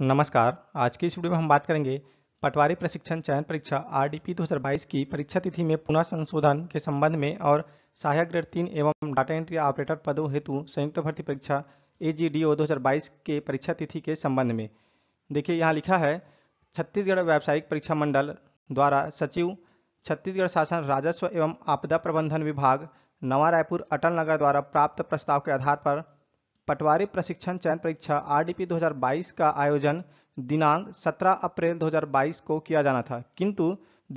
नमस्कार आज की इस वीडियो में हम बात करेंगे पटवारी प्रशिक्षण चयन परीक्षा आर डी पी दो की परीक्षा तिथि में पुनः संशोधन के संबंध में और सहायक ग्रेड तीन एवं डाटा एंट्री ऑपरेटर पदों हेतु संयुक्त भर्ती परीक्षा ए जी डी ओ दो के परीक्षा तिथि के संबंध में देखिए यहाँ लिखा है छत्तीसगढ़ व्यावसायिक परीक्षा मंडल द्वारा सचिव छत्तीसगढ़ शासन राजस्व एवं आपदा प्रबंधन विभाग नवा रायपुर अटल नगर द्वारा प्राप्त प्रस्ताव के आधार पर पटवारी प्रशिक्षण चयन परीक्षा आरडीपी 2022 का आयोजन दिनांक 17 अप्रैल 2022 को किया जाना था किंतु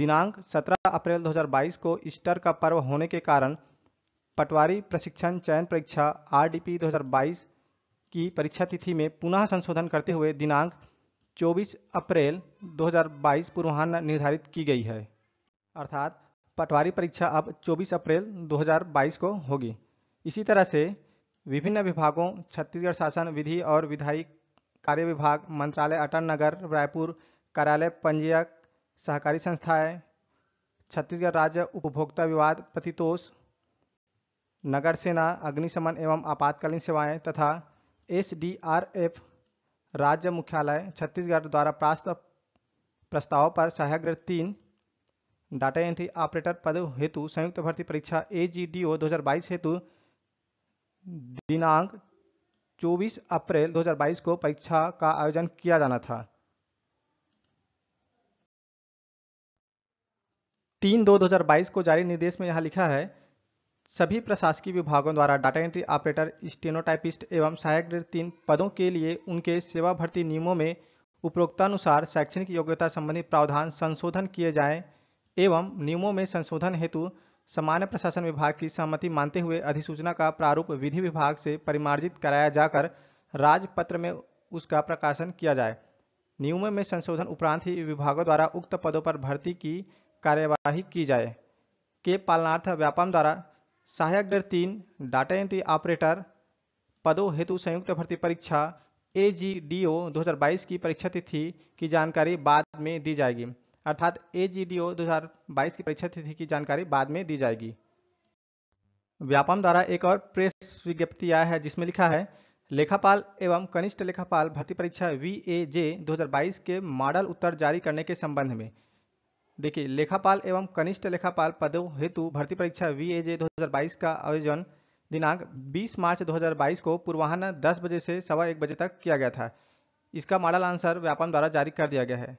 दिनांक 17 अप्रैल 2022 को ईस्टर का पर्व होने के कारण पटवारी प्रशिक्षण चयन परीक्षा आरडीपी 2022 की परीक्षा तिथि में पुनः संशोधन करते हुए दिनांक 24 अप्रैल 2022 पूर्वान्न निर्धारित की गई है अर्थात पटवारी परीक्षा अब 24 अप्रैल 2022 को होगी इसी तरह से विभिन्न विभागों छत्तीसगढ़ शासन विधि और विधायी कार्य विभाग मंत्रालय अटल नगर रायपुर कार्यालय पंजीयक सहकारी संस्थाएं छत्तीसगढ़ राज्य उपभोक्ता विवाद प्रतितोष नगर सेना अग्निशमन एवं आपातकालीन सेवाएं तथा एसडीआरएफ राज्य मुख्यालय छत्तीसगढ़ द्वारा प्राप्त प्रस्ताव पर सहायक तीन डाटा एंट्री ऑपरेटर पद हेतु संयुक्त भर्ती परीक्षा ए जी डी ओ दो हेतु दिनांक 24 अप्रैल 2022 को परीक्षा का आयोजन किया जाना था तीन दो 2022 को जारी निर्देश में यहां लिखा है सभी प्रशासकीय विभागों द्वारा डाटा एंट्री ऑपरेटर स्टेनोटाइपिस्ट एवं सहायक ग्रेड तीन पदों के लिए उनके सेवा भर्ती नियमों में उपरोक्तानुसार शैक्षणिक योग्यता संबंधी प्रावधान संशोधन किए जाएं एवं नियमों में संशोधन हेतु सामान्य प्रशासन विभाग की सहमति मानते हुए अधिसूचना का प्रारूप विधि विभाग से परिमार्जित कराया जाकर राजपत्र में उसका प्रकाशन किया जाए नियमों में संशोधन उपरांत ही विभागों द्वारा उक्त पदों पर भर्ती की कार्यवाही की जाए के पालनार्थ व्यापम द्वारा सहायक डर तीन डाटा एंट्री ऑपरेटर पदों हेतु संयुक्त भर्ती परीक्षा ए जी डी ओ की परीक्षा तिथि की जानकारी बाद में दी जाएगी अर्थात ए जी डी ओ दो की परीक्षा तिथि की जानकारी बाद में दी जाएगी व्यापम द्वारा एक और प्रेस विज्ञप्ति आया है जिसमें लिखा है लेखापाल एवं कनिष्ठ लेखापाल भर्ती परीक्षा वी ए जे दो के मॉडल उत्तर जारी करने के संबंध में देखिए लेखापाल एवं कनिष्ठ लेखापाल पदों हेतु भर्ती परीक्षा वी ए जे दो का आयोजन दिनांक 20 मार्च 2022 को पूर्वाहन 10 बजे से सवा एक बजे तक किया गया था इसका मॉडल आंसर व्यापम द्वारा जारी कर दिया गया है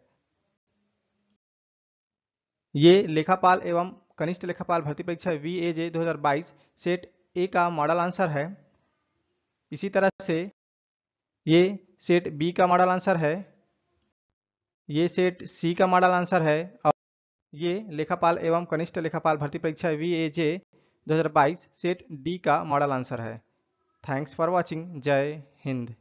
ये लेखापाल एवं कनिष्ठ लेखापाल भर्ती परीक्षा वी ए जे दो सेट ए का मॉडल आंसर है इसी तरह से ये सेट बी का मॉडल आंसर है ये सेट सी का मॉडल आंसर है और ये लेखापाल एवं कनिष्ठ लेखापाल भर्ती परीक्षा V A J set D का मॉडल आंसर है थैंक्स फॉर वॉचिंग जय हिंद